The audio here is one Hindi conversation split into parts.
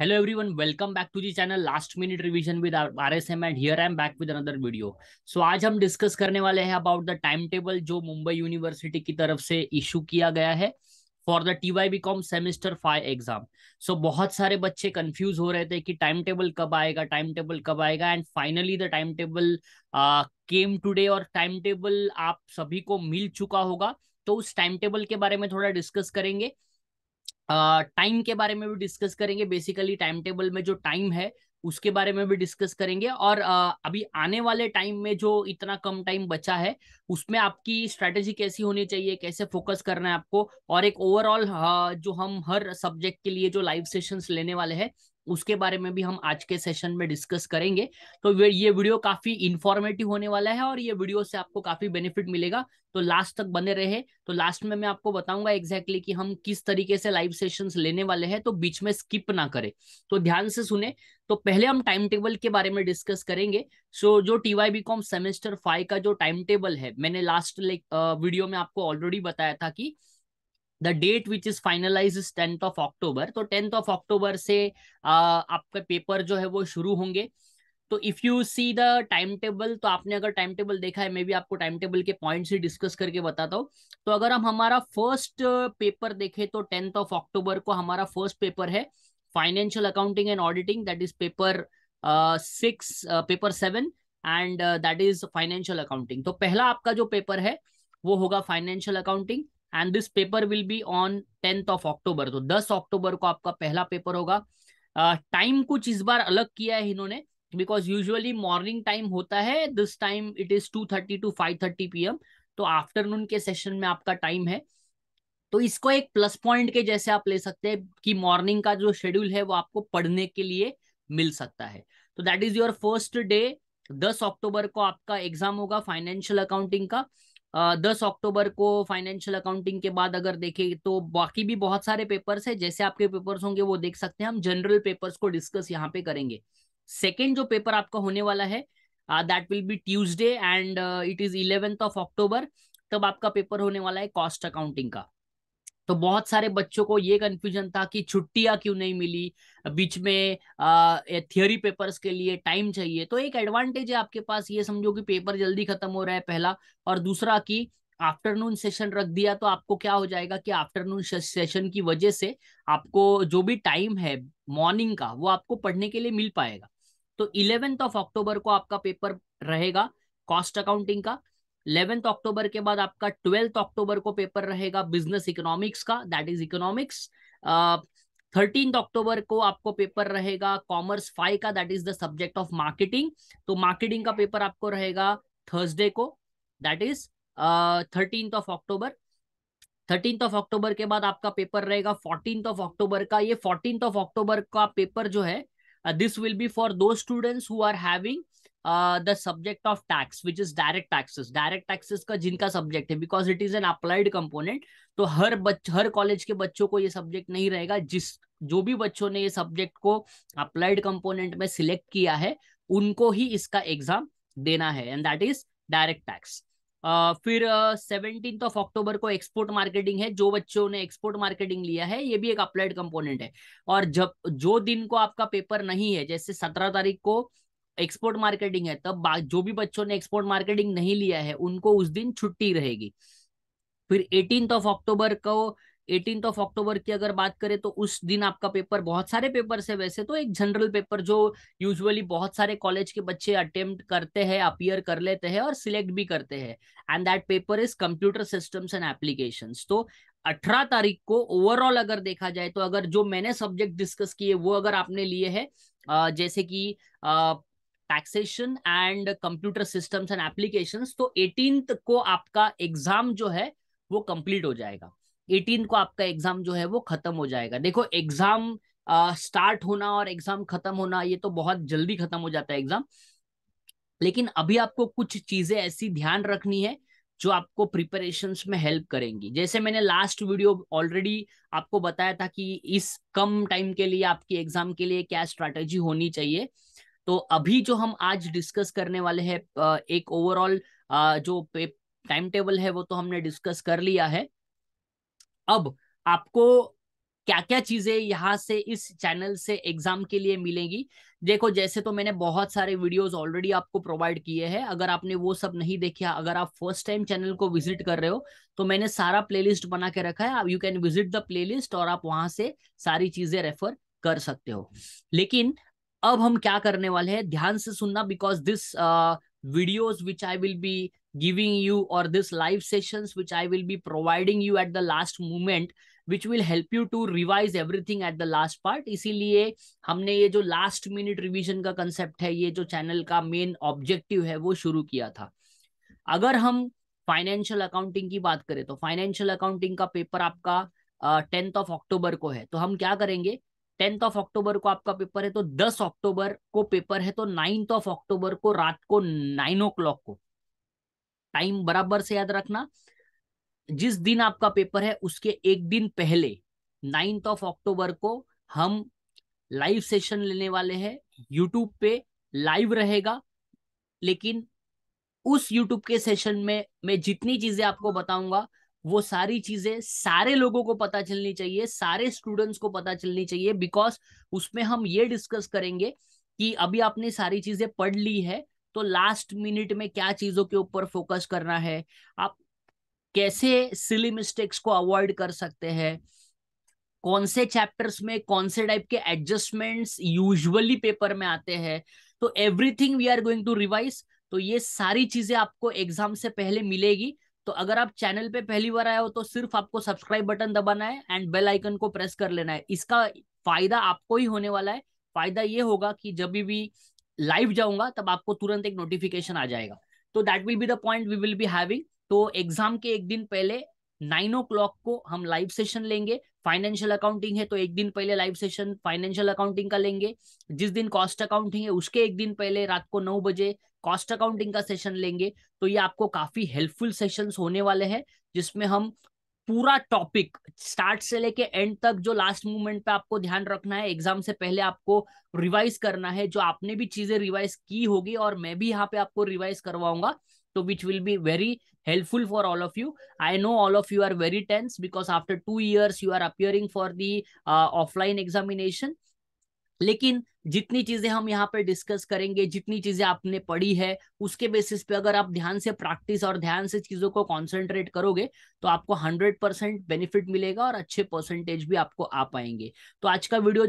Hello everyone welcome back to the channel last minute revision with R S M and here I am back with another video so आज हम डिस्कस करने वाले हैं अबाउट द टाइम टेबल जो मुंबई यूनिवर्सिटी की तरफ से इशू किया गया है for the T Y B com semester five exam so बहुत सारे बच्चे कंफ्यूज हो रहे थे कि टाइम टेबल कब आएगा टाइम टेबल कब आएगा and finally the time table came today और टाइम टेबल आप सभी को मिल चुका होगा तो उस टाइम टेबल के बारे में थोड़ा डिस्कस करेंगे टाइम के बारे में भी डिस्कस करेंगे बेसिकली टाइम टेबल में जो टाइम है उसके बारे में भी डिस्कस करेंगे और अभी आने वाले टाइम में जो इतना कम टाइम बचा है उसमें आपकी स्ट्रेटेजी कैसी होनी चाहिए कैसे फोकस करना है आपको और एक ओवरऑल जो हम हर सब्जेक्ट के लिए जो लाइव सेशंस लेने वाले हैं उसके बारे में भी हम आज के सेशन में डिस्कस करेंगे तो ये वीडियो काफी इंफॉर्मेटिव होने वाला है और ये वीडियो से आपको काफी बेनिफिट मिलेगा तो लास्ट तक बने रहे तो लास्ट में मैं आपको बताऊंगा एग्जैक्टली exactly कि हम किस तरीके से लाइव सेशंस लेने वाले हैं तो बीच में स्किप ना करें तो ध्यान से सुने तो पहले हम टाइम टेबल के बारे में डिस्कस करेंगे सो जो TY B com semester five का जो टाइम टेबल है मैंने लास्ट वीडियो में आपको ऑलरेडी बताया था कि the date which is finalise is tenth of October तो टेंथ ऑफ अक्टूबर से आपका पेपर जो है वो शुरू होंगे तो if you see the time table तो आपने अगर टाइम टेबल देखा है मैं भी आपको टाइम टेबल के पॉइंट्स ही डिस्कस करके बताता हूँ तो अगर हम हमारा फर्स्ट पेपर देखें तो टेंथ ऑफ अक्टूबर को हमारा फर्स्ट पेपर है financial accounting and auditing that is paper six paper seven and that is financial accounting तो पहला आपका जो पेपर है वो होगा financial accounting and this paper will be on tenth of October तो दस अक्टूबर को आपका पहला पेपर होगा टाइम uh, कुछ इस बार अलग किया है इन्होंने बिकॉज यूजली मॉर्निंग टाइम होता है this time it is two thirty to five thirty P तो आफ्टरनून के सेशन में आपका टाइम है तो इसको एक प्लस पॉइंट के जैसे आप ले सकते हैं कि मॉर्निंग का जो शेड्यूल है वो आपको पढ़ने के लिए मिल सकता है तो that is your first day दस अक्टूबर को आपका एग्जाम होगा फाइनेंशियल अकाउंटिंग का दस अक्टूबर को फाइनेंशियल अकाउंटिंग के बाद अगर देखें तो बाकी भी बहुत सारे पेपर्स है जैसे आपके पेपर्स होंगे वो देख सकते हैं हम जनरल पेपर्स को डिस्कस यहाँ पे करेंगे सेकेंड जो पेपर आपका होने वाला है that will be Tuesday and it is eleventh of October तब आपका पेपर होने वाला है कॉस्ट अकाउंटिंग का तो बहुत सारे बच्चों को ये कंफ्यूजन था कि छुट्टियां क्यों नहीं मिली बीच में थियोरी पेपर्स के लिए टाइम चाहिए तो एक एडवांटेज है आपके पास ये समझो कि पेपर जल्दी खत्म हो रहा है पहला और दूसरा कि आफ्टरनून सेशन रख दिया तो आपको क्या हो जाएगा कि आफ्टरनून सेशन की वजह से आपको जो भी टाइम है मॉर्निंग का वो आपको पढ़ने के लिए मिल पाएगा तो इलेवेंथ ऑफ अक्टूबर को आपका पेपर रहेगा कॉस्ट अकाउंटिंग का इलेवेंथ अक्टूबर के बाद आपका ट्वेल्थ अक्टूबर को पेपर रहेगा बिजनेस इकोनॉमिक्स का that is economics thirteen October को आपको पेपर रहेगा कॉमर्स फाइव का that is the subject of marketing तो मार्केटिंग का पेपर आपको रहेगा थर्सडे को that is thirteenth of October thirteenth of October के बाद आपका पेपर रहेगा फोर्टीन ऑफ अक्टूबर का ये फोर्टीन ऑफ अक्टूबर का पेपर जो है Uh, this will be for those students who are having uh, the subject of tax, which is direct taxes. Direct taxes का जिनका subject है because it is an applied component. तो हर बच हर college के बच्चों को ये subject नहीं रहेगा जिस जो भी बच्चों ने ये subject को applied component में select किया है उनको ही इसका exam देना है and that is direct tax. फिर सेवनटीन ऑफ अक्टूबर को एक्सपोर्ट मार्केटिंग है जो बच्चों ने एक्सपोर्ट मार्केटिंग लिया है ये भी एक अप्लाइड कंपोनेंट है और जब जो दिन को आपका पेपर नहीं है जैसे सत्रह तारीख को एक्सपोर्ट मार्केटिंग है तब जो भी बच्चों ने एक्सपोर्ट मार्केटिंग नहीं लिया है उनको उस दिन छुट्टी रहेगी फिर एटीन ऑफ अक्टूबर को एटीन ऑफ अक्टूबर की अगर बात करें तो उस दिन आपका पेपर बहुत सारे पेपर है वैसे तो एक जनरल पेपर जो यूजुअली बहुत सारे कॉलेज के बच्चे अटेम्प्ट करते हैं अपियर कर लेते हैं और सिलेक्ट भी करते हैं and that paper is computer systems and application तो अठारह तारीख को ओवरऑल अगर देखा जाए तो अगर जो मैंने सब्जेक्ट डिस्कस किए वो अगर आपने लिए है जैसे कि taxation and computer systems and applications तो एटीन को आपका एग्जाम जो है वो कंप्लीट हो जाएगा एटीन को आपका एग्जाम जो है वो खत्म हो जाएगा देखो एग्जाम स्टार्ट होना और एग्जाम खत्म होना ये तो बहुत जल्दी खत्म हो जाता है एग्जाम लेकिन अभी आपको कुछ चीजें ऐसी ध्यान रखनी है जो आपको प्रिपरेशन में हेल्प करेंगी जैसे मैंने लास्ट वीडियो ऑलरेडी आपको बताया था कि इस कम टाइम के लिए आपकी एग्जाम के लिए क्या स्ट्रैटेजी होनी चाहिए तो अभी जो हम आज डिस्कस करने वाले हैं एक ओवरऑल जो टाइम टेबल है वो तो हमने डिस्कस कर लिया है अब आपको क्या क्या चीजें यहाँ से इस चैनल से एग्जाम के लिए मिलेंगी देखो जैसे तो मैंने बहुत सारे वीडियोस ऑलरेडी आपको प्रोवाइड किए हैं अगर आपने वो सब नहीं देखा अगर आप फर्स्ट टाइम चैनल को विजिट कर रहे हो तो मैंने सारा प्लेलिस्ट बना के रखा है आप you can visit the playlist और आप वहां से सारी चीजें रेफर कर सकते हो लेकिन अब हम क्या करने वाले हैं ध्यान से सुनना because this videos which I will be giving you or this live sessions which i will be providing you at the last moment which will help you to revise everything at the last part इसीलिए हमने ये जो last minute revision का concept है ये जो channel का main objective है वो शुरू किया था अगर हम फाइनेंशियल अकाउंटिंग की बात करें तो फाइनेंशियल अकाउंटिंग का पेपर आपका टेंथ ऑफ अक्टूबर को है तो हम क्या करेंगे टेंथ ऑफ अक्टूबर को आपका पेपर है तो दस अक्टूबर को पेपर है तो नाइन्थ ऑफ अक्टूबर को रात को नाइन ओ क्लॉक को टाइम बराबर से याद रखना जिस दिन आपका पेपर है उसके एक दिन पहले नाइन्थ ऑफ अक्टूबर को हम लाइव सेशन लेने वाले हैं यूट्यूब पे लाइव रहेगा लेकिन उस यूट्यूब के सेशन में मैं जितनी चीजें आपको बताऊंगा वो सारी चीजें सारे लोगों को पता चलनी चाहिए सारे स्टूडेंट्स को पता चलनी चाहिए बिकॉज उसमें हम ये डिस्कस करेंगे कि अभी आपने सारी चीजें पढ़ ली है तो लास्ट मिनट में क्या चीजों के ऊपर फोकस करना है आप कैसे सिली मिस्टेक्स को अवॉइड कर सकते हैं कौन से चैप्टर्स में कौन से टाइप के एडजस्टमेंट्स यूजुअली पेपर में आते हैं तो everything we are going to revise तो ये सारी चीजें आपको एग्जाम से पहले मिलेगी तो अगर आप चैनल पे पहली बार आए हो तो सिर्फ आपको सब्सक्राइब बटन दबाना है एंड बेल आइकन को प्रेस कर लेना है इसका फायदा आपको ही होने वाला है फायदा ये होगा कि जब भी लाइव जाऊंगा तब आपको तुरंत एक नोटिफिकेशन आ जाएगा तो that will be the point we will be having तो एग्जाम के एक दिन पहले नाइन ओ को हम लाइव सेशन लेंगे फाइनेंशियल अकाउंटिंग है तो एक दिन पहले लाइव सेशन फाइनेंशियल अकाउंटिंग का लेंगे जिस दिन कॉस्ट अकाउंटिंग है उसके एक दिन पहले रात को नौ बजे कॉस्ट अकाउंटिंग का सेशन लेंगे तो ये आपको काफी हेल्पफुल सेशंस होने वाले हैं जिसमें हम पूरा टॉपिक स्टार्ट से लेके एंड तक जो लास्ट मूवमेंट पे आपको ध्यान रखना है एग्जाम से पहले आपको रिवाइज करना है जो आपने भी चीजें रिवाइज की होगी और मैं भी यहाँ पे आपको रिवाइज करवाऊंगा तो which will be very helpful for all of you I know all of you are very tense because after two years you are appearing for the offline examination लेकिन जितनी चीजें हम यहाँ पर डिस्कस करेंगे जितनी चीजें आपने पढ़ी है उसके बेसिस पे अगर आप ध्यान से प्रैक्टिस और ध्यान से चीजों को कॉन्सेंट्रेट करोगे तो आपको हंड्रेड परसेंट बेनिफिट मिलेगा और अच्छे परसेंटेज भी आपको आ पाएंगे तो आज का वीडियो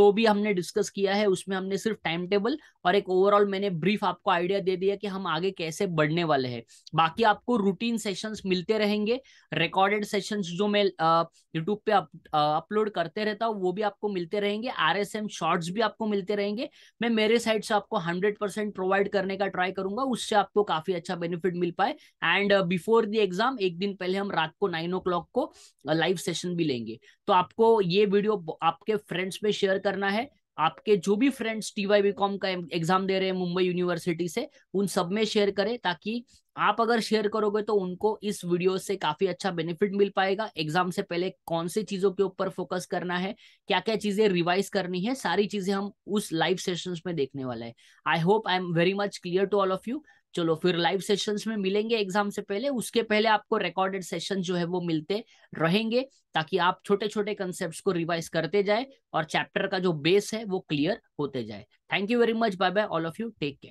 जो भी हमने डिस्कस किया है उसमें हमने सिर्फ टाइम टेबल और एक ओवरऑल मैंने ब्रीफ आपको आइडिया दे दिया कि हम आगे कैसे बढ़ने वाले हैं बाकी आपको रूटीन सेशंस मिलते रहेंगे रिकॉर्डेड सेशंस जो मैं यूट्यूब पे अपलोड करते रहता हूँ वो भी आपको मिलते रहेंगे आर एस शॉर्ट्स भी आपको मिलते रहेंगे मैं मेरे साइड से आपको हंड्रेड परसेंट प्रोवाइड करने का ट्राई करूंगा उससे आपको काफी अच्छा बेनिफिट मिल पाए एंड बिफोर द एग्जाम एक दिन पहले हम रात को नाइन ओ को लाइव uh, सेशन भी लेंगे तो आपको ये वीडियो आपके फ्रेंड्स में शेयर करना है आपके जो भी फ्रेंड्स टीवाई बीकॉम का एग्जाम दे रहे हैं मुंबई यूनिवर्सिटी से उन सब में शेयर करें ताकि आप अगर शेयर करोगे तो उनको इस वीडियो से काफी अच्छा बेनिफिट मिल पाएगा एग्जाम से पहले कौन सी चीजों के ऊपर फोकस करना है क्या क्या चीजें रिवाइज करनी है सारी चीजें हम उस लाइव सेशन में देखने वाले हैं I hope I am very much clear to all of you चलो फिर लाइव सेशंस में मिलेंगे एग्जाम से पहले उसके पहले आपको रिकॉर्डेड सेशन जो है वो मिलते रहेंगे ताकि आप छोटे छोटे कंसेप्ट को रिवाइज करते जाए और चैप्टर का जो बेस है वो क्लियर होते जाए thank you very much bye bye all of you take care